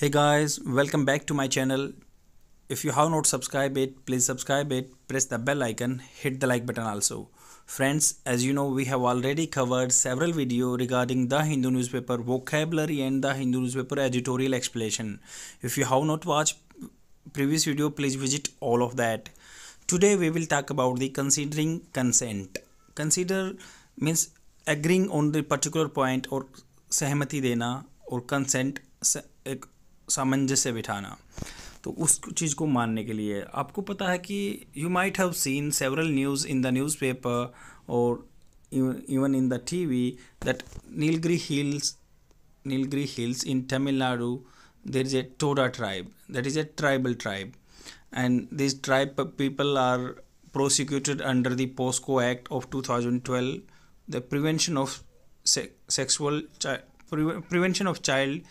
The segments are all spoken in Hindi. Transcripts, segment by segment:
hey guys welcome back to my channel if you have not subscribed it please subscribe it press the bell icon hit the like button also friends as you know we have already covered several video regarding the hindu newspaper vocabulary and the hindu newspaper editorial explanation if you have not watched previous video please visit all of that today we will talk about the considering consent consider means agreeing on the particular point or सहमति dena or consent सामंजस्य बिठाना तो उस चीज़ को मानने के लिए आपको पता है कि you might have seen several news in the newspaper और even in the TV that Nilgiri hills Nilgiri hills in Tamil Nadu there is a Toda tribe that is a tribal tribe and this tribe people are prosecuted under the POCSO act of two thousand twelve the prevention of sexual prevention of child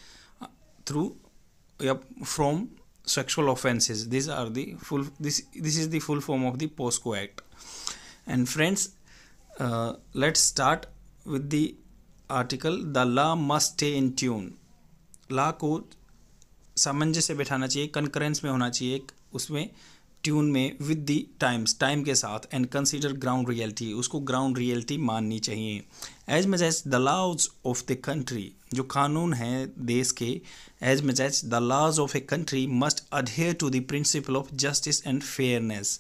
through yep, from sexual offenses these are the full this this is the full form of the posco act and friends uh, let's start with the article the law must stay in tune law ko law se सामंजस्य बैठाना चाहिए कंकरेंस में होना usme uh, ट्यून में विद दी टाइम्स टाइम के साथ एंड कंसिडर ग्राउंड रियलिटी उसको ग्राउंड रियलिटी माननी चाहिए as much as the laws of the country जो कानून है देश के as much as the laws of a country must adhere to the principle of justice and fairness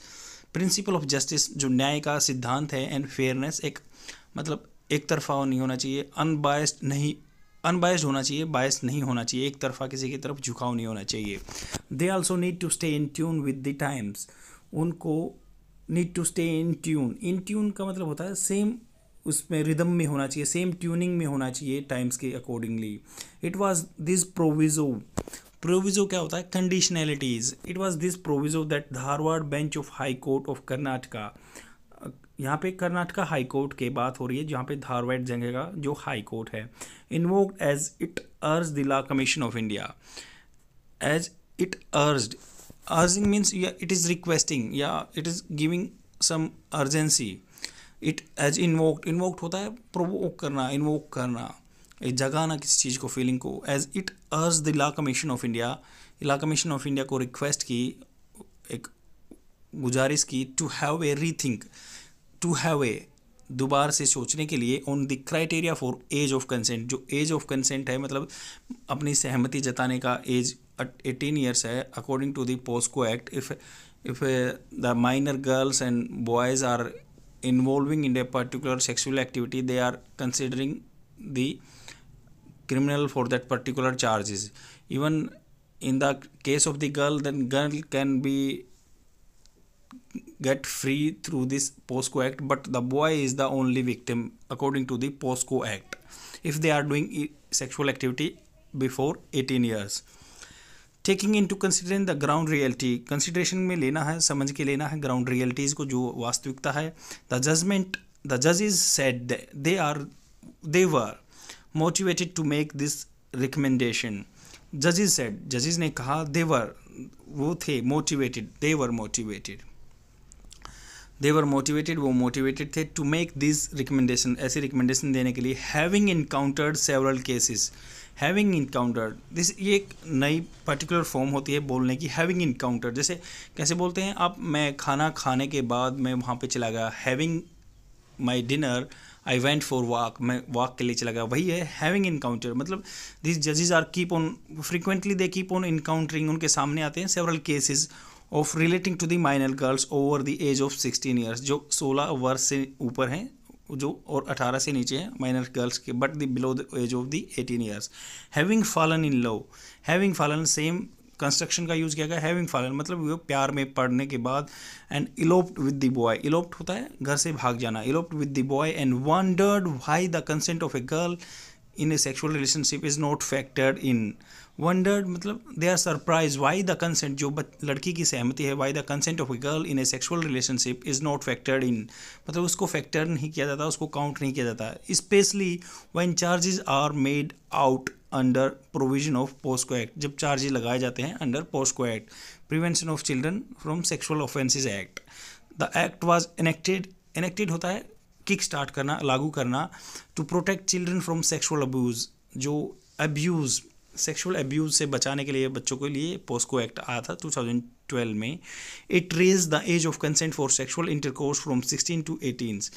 principle of justice जो न्याय का सिद्धांत है एंड फेयरनेस एक मतलब एक तरफा नहीं होना चाहिए अनबायस्ड नहीं अनबायस्ड होना चाहिए बायस नहीं होना चाहिए एक तरफा किसी की तरफ झुकाव नहीं होना चाहिए they also need to stay in tune with the times उनको need to stay in tune in tune का मतलब होता है सेम उसमें रिदम में होना चाहिए सेम ट्यूनिंग में होना चाहिए टाइम्स के accordingly it was this proviso proviso क्या होता है conditionalities it was this proviso that Dharwad bench of high court of Karnataka यहाँ पे कर्नाटका हाई कोर्ट के बात हो रही है जहाँ पे धारवाड़ का जो हाई कोर्ट है invoked as it urge the law commission of India as it urge urging means या इट इज़ रिक्वेस्टिंग या it is giving some urgency it as invoked invoked होता है प्रोवोक करना इन्वोक करना जगाना किसी चीज़ को फीलिंग को as it urge the law commission of India law commission of India को रिक्वेस्ट की एक गुजारिश की to have a rethink to have a दोबारा से सोचने के लिए on the criteria for age of consent जो एज ऑफ कंसेंट है मतलब अपनी सहमति जताने का एज एटीन ईयर्स है according to the POCSO act if if the minor girls and boys are involving in A particular sexual activity they are considering the criminal for that particular charges even in the case of the girl then girl can be get free through this POSCO Act, but the boy is the only victim according to the POSCO Act if they are doing sexual activity before 18 years. Taking into considering the ground reality consideration में लेना है समझ के लेना है ग्राउंड रियलिटीज़ को जो वास्तविकता है द जजमेंट द जज is set they are they were motivated to make this recommendation is said जजिज ने कहा देवर वो थे मोटिवेटेड देवर मोटिवेटेड देवर मोटिवेटेड वो मोटिवेटेड थे टू मेक दिस रिकमेंडेशन ऐसी रिकमेंडेशन देने के लिए having encountered several cases having encountered this ये एक नई पर्टिकुलर फॉर्म होती है बोलने की हैविंग इनकाउंटर जैसे कैसे बोलते हैं आप मैं खाना खाने के बाद मैं वहाँ पे चला गया having my dinner I went for walk मैं वॉक के लिए चला गया वही है हैविंग इनकाउंटर मतलब दिस जजेज are keep on frequently they keep on encountering उनके सामने आते हैं several cases of relating to the minor girls over the age of sixteen years जो सोलह वर्ष से ऊपर हैं जो और अठारह से नीचे हैं माइनर गर्ल्स के but the below the age of the eighteen years having fallen in love having fallen same construction का यूज़ किया गया हैविंग फॉलन मतलब वो प्यार में पढ़ने के बाद and eloped with the boy eloped होता है घर से भाग जाना eloped with the boy and wondered why the consent of a girl in a sexual relationship is not factored in wonder मतलब they are surprise why the consent जो बच लड़की की सहमति है why the consent of a girl in a sexual relationship is not factored in मतलब उसको फैक्टर नहीं किया जाता उसको काउंट नहीं किया जाता specially when charges are made out under provision of POCSO act जब चार्जेज लगाए जाते हैं under POCSO act prevention of children from sexual offences act the act was enacted enacted होता है किक स्टार्ट करना लागू करना to protect children from sexual abuse जो अब्यूज़ सेक्सुअल अब्यूज़ से बचाने के लिए बच्चों के लिए पोस्को एक्ट आया था 2012 में it raised the age of consent for sexual intercourse from 16 to 18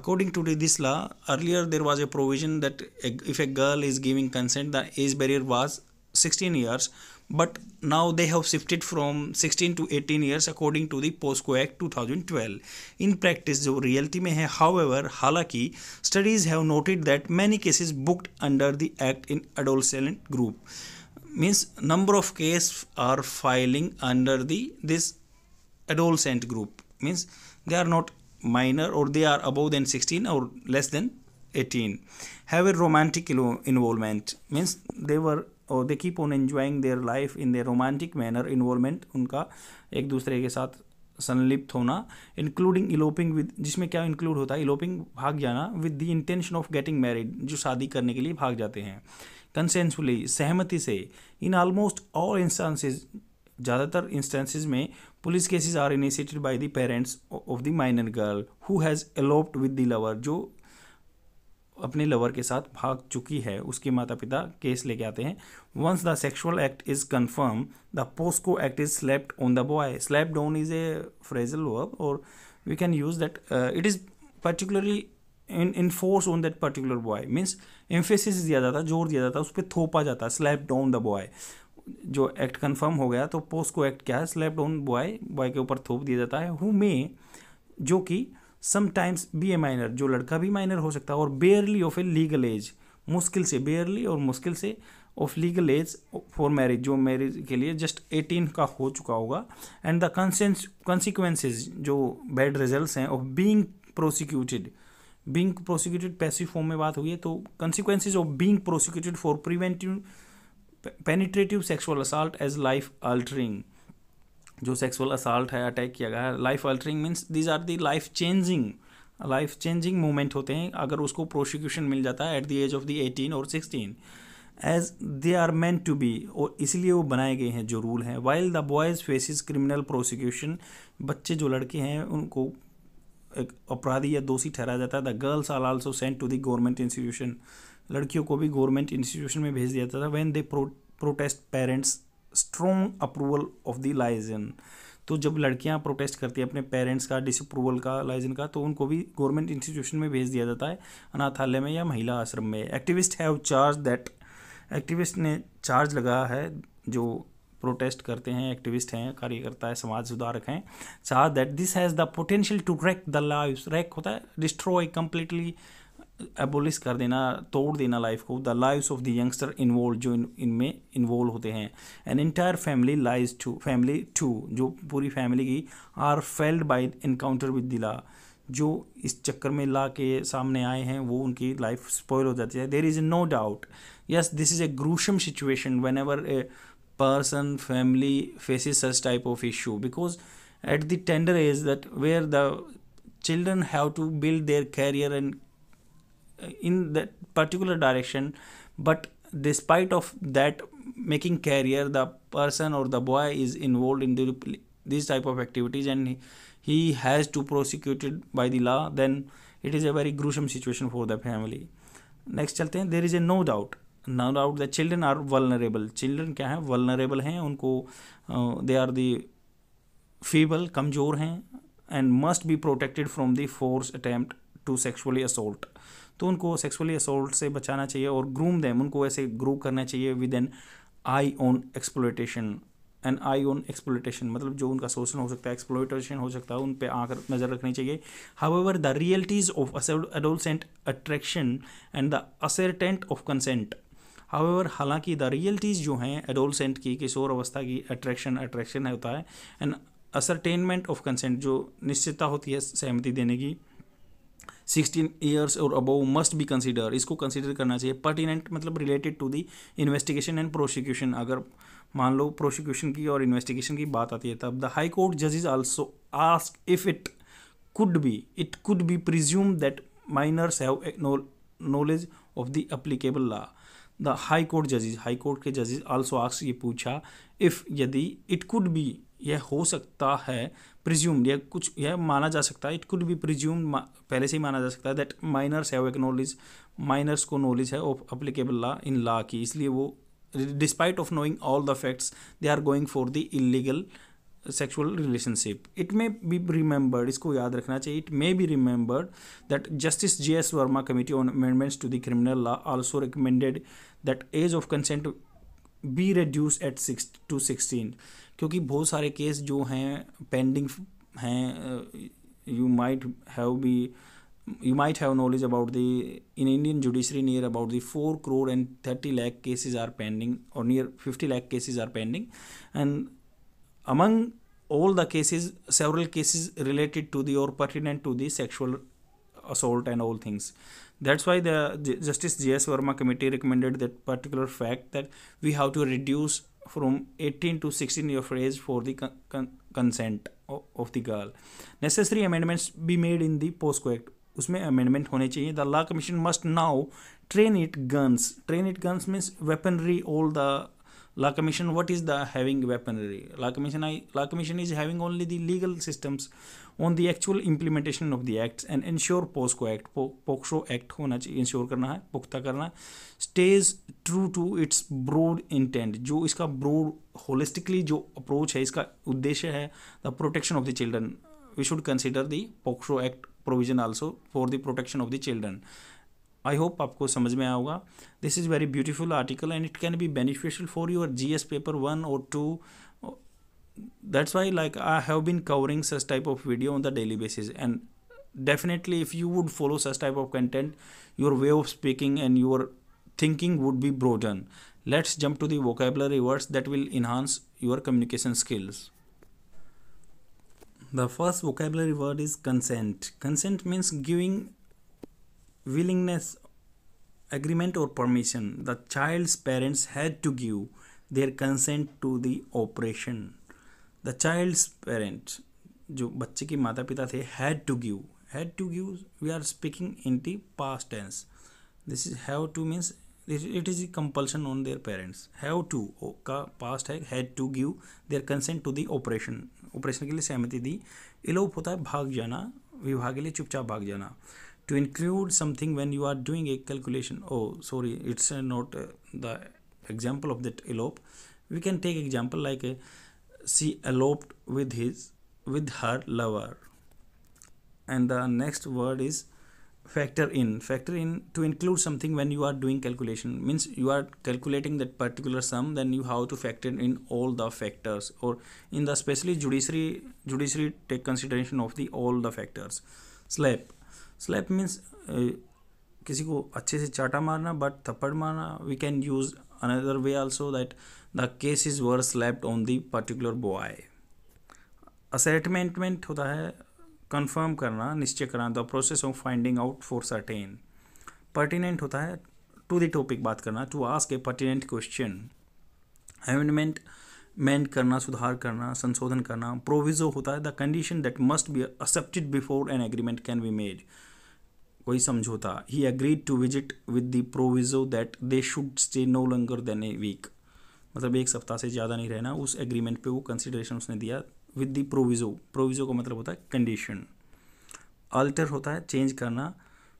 according to this law earlier there was a provision that if a girl is giving consent the age barrier was 16 years but now they have shifted from 16 to 18 years according to the POSCO Act 2012. In practice, the reality में है however, halaki, studies have noted that many cases booked under the act in adolescent group means number of cases are filing under the this adolescent group means they are not minor or they are above than 16 or less than 18 have a romantic involvement means they were और they keep on enjoying their life in their romantic manner involvement उनका एक दूसरे के साथ संलिप्त होना इंक्लूडिंग इलोपिंग विद जिसमें क्या इंक्लूड होता है इलोपिंग भाग जाना with the intention of getting married जो शादी करने के लिए भाग जाते हैं कंसेंसुअली सहमति से इन ऑलमोस्ट ऑल इंस्टेंसेज ज़्यादातर इंस्टेंसेज में police cases are initiated by the parents of the minor girl who has eloped with the lover जो अपने लवर के साथ भाग चुकी है उसके माता पिता केस लेके आते हैं once the sexual act is confirm the POCSO act is slapped on the boy slapped on is a phrasal verb और we can use that it is particularly in in force on that particular boy means emphasis दिया जाता जोर दिया जाता उस पर थोपा जाता है स्लैप डाउन द बॉय जो एक्ट कन्फर्म हो गया तो पोस्को एक्ट क्या है स्लैप डाउन बॉय बॉय के ऊपर थोप दिया जाता है हु मे जो कि समटाइम्स बी ए माइनर जो लड़का भी माइनर हो सकता है और barely of a legal age मुश्किल से बेयरली और मुश्किल से of legal age for marriage जो मैरिज के लिए जस्ट एटीन का हो चुका होगा एंड द कंसेंस कॉन्सिक्वेंसेज जो बैड रिजल्ट हैं of being prosecuted being prosecuted passive form में बात हुई है तो consequences of being prosecuted for preventive penetrative sexual assault as life altering जो सेक्सुअल असाल्ट है अटैक किया गया है life altering means these are the life changing life changing moment होते हैं अगर उसको प्रोसिक्यूशन मिल जाता है at the age of the eighteen और sixteen age they are meant to be और इसलिए वो बनाए गए हैं जो रूल हैं while the boys faces criminal prosecution बच्चे जो लड़के हैं उनको एक अपराधी या दोषी ठहराया जाता है the girls are also sent to the government institution लड़कियों को भी गवर्नमेंट इंस्टीट्यूशन में भेज दिया जाता था when they protest parents strong approval of the liaison तो जब लड़कियां प्रोटेस्ट करती हैं अपने पेरेंट्स का डिसअप्रूवल का लाइजन का तो उनको भी गवर्नमेंट इंस्टीट्यूशन में भेज दिया जाता है अनाथालय में या महिला आश्रम में activist have charge that activist ने चार्ज लगाया है जो प्रोटेस्ट करते हैं एक्टिविस्ट हैं कार्यकर्ता है समाज सुधारक हैं charge that this has the potential to wreck the life wreck होता है डिस्ट्रॉय कम्प्लीटली एबोलिस कर देना तोड़ देना लाइफ को the lives of the youngster involve जो इन इनमें इन्वॉल्व होते हैं an entire family lies to family to जो पूरी फैमिली की are failed by encounter with the law जो इस चक्कर में ला के सामने आए हैं वो उनकी लाइफ स्पॉयल हो जाती है there is no doubt yes this is a gruesome situation whenever a person family faces such type of issue because at the tender age that where the children have to build their career and in that particular direction but despite of that making career the person or the boy is involved in the, these type of activities and he, he has to prosecuted by the law then it is a very gruesome situation for the family next chalte hain there is a no doubt no doubt the children are vulnerable children kya hain vulnerable hain unko uh, they are the feeble kamzor hain and must be protected from the force attempt to sexually assault तो उनको सेक्सुअली असोल्ट से बचाना चाहिए और ग्रूम दैम उनको ऐसे ग्रो करना चाहिए with an eye on exploitation an eye on exploitation मतलब जो उनका शोषण हो सकता है एक्सप्लोइटेशन हो सकता है उन पर आकर नज़र रखनी चाहिए ever the realities of adolescent attraction and the ascertainment of consent however हालांकि द रियलिटीज़ जो हैं एडोलसेंट की किशोर अवस्था की अट्रैक्शन अट्रैक्शन होता है एंड असरटेनमेंट ऑफ कंसेंट जो निश्चितता होती है सहमति देने की सिक्सटीन ईयर्स और अबव मस्ट बी कंसिडर इसको कंसिडर करना चाहिए पर्टिनेंट मतलब related to the investigation and prosecution अगर मान लो प्रोसिक्यूशन की और इन्वेस्टिगेशन की बात आती है तब द हाई कोर्ट जज is also ask if it could be it could be presume that minors have knowledge of the applicable law the high court जजेज high court के जजेज आल्सो आक्स ये पूछा इफ़ यदि इट कुड बी यह हो सकता है प्रिज्यूम्ड यह कुछ यह माना जा सकता है इट कुड बी प्रिज्यूम्ड पहले से ही माना जा सकता है that minors have knowledge minors को नॉलेज है of applicable law in law की इसलिए वो despite of knowing all the facts they are going for the illegal sexual relationship it may be remembered इसको याद रखना चाहिए it may be remembered that justice J S Verma committee on amendments to the criminal law also recommended that age of consent be reduce at six to sixteen क्योंकि बहुत सारे केस जो हैं पेंडिंग हैं you might have be you might have knowledge about the in Indian judiciary near about the four crore and thirty lakh cases are pending और near fifty lakh cases are pending and among all the cases several cases related to the or pertinent to the sexual assault and all things that's why the justice j.s verma committee recommended that particular fact that we have to reduce from 18 to 16 year age for the con con consent of, of the girl necessary amendments be made in the posco act उसमें अमेंडमेंट होने चाहिए the law commission must now train it guns train it guns means weaponry all the law commission what is the having weaponry law commission I, law commission is having only the legal systems on the actual implementation of the acts and ensure posco act po, act hona chahiye ensure karna hai pukta karna stays true to its broad intent jo iska broad holistically jo approach hai iska uddeshya hai the protection of the children we should consider the the act provision also for the protection of the children I hope आपको समझ में आया होगा this is very beautiful article and it can be beneficial for your G S paper that's why like i have been covering such type of video on the daily basis and definitely if you would follow such type of content your way of speaking and your thinking would be broadened let's jump to the vocabulary words that will enhance your communication skills the first vocabulary word is consent consent means giving willingness agreement or permission the child's parents had to give their consent to the operation the child's parent जो बच्चे के माता पिता थे had to give had to we are are speaking in past tense this this is have to means it is compulsion on their parents have to का past है had to give their consent to the operation operation के लिए सहमति दी इलोप होता है भाग जाना विवाह के लिए चुपचाप भाग जाना to include something when you are doing a calculation oh sorry it's not uh, the example of that elope we can take example like a, uh, she eloped with his with her lover and the next word is factor in factor in to include something when you are doing calculation means you are calculating that particular sum then you have to factor in all the factors or in the especially judiciary judiciary take consideration of the all the factors slap slap means uh, किसी को अच्छे से चाटा मारना बट थप्पड़ मारना we can use another way also that the is were slapped on the particular boy ascertainment होता है कंफर्म करना निश्चय करना the process of finding out for certain pertinent होता है टू द टॉपिक बात करना to ask a pertinent question amendment मेंट करना सुधार करना संशोधन करना प्रोविजो होता है the condition that must be accepted before an agreement can be made कोई समझौता ही agreed to visit with the proviso that they should stay no longer than a week मतलब एक सप्ताह से ज़्यादा नहीं रहना उस एग्रीमेंट पे वो कंसिडरेशन उसने दिया विद द प्रोविज़ो प्रोविज़ो का मतलब होता है कंडीशन अल्टर होता है चेंज करना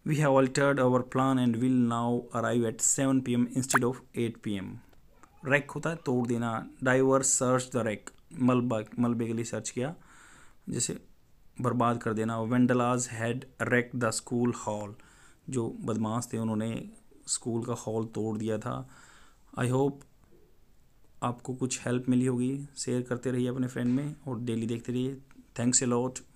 we have altered our plan and will now arrive at seven P M instead of at P M wreck होता है तोड़ देना डाइवर्स सर्च द रैक मलबा मलबे के लिए सर्च किया जैसे बर्बाद कर देना vandals had wreck the school hall जो बदमाश थे उन्होंने स्कूल का हॉल तोड़ दिया था आई होप आपको कुछ हेल्प मिली होगी शेयर करते रहिए अपने फ्रेंड में और डेली देखते रहिए थैंक्स ए लॉट